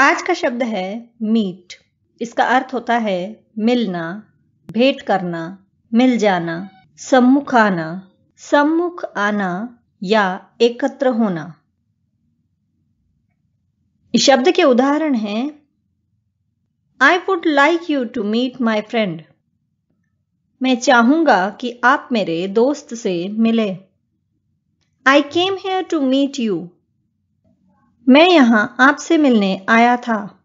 आज का शब्द है मीट इसका अर्थ होता है मिलना भेंट करना मिल जाना सम्मुख आना सम्मुख आना या एकत्र होना इस शब्द के उदाहरण हैं I would like you to meet my friend मैं चाहूंगा कि आप मेरे दोस्त से मिले I came here to meet you मैं यहाँ आपसे मिलने आया था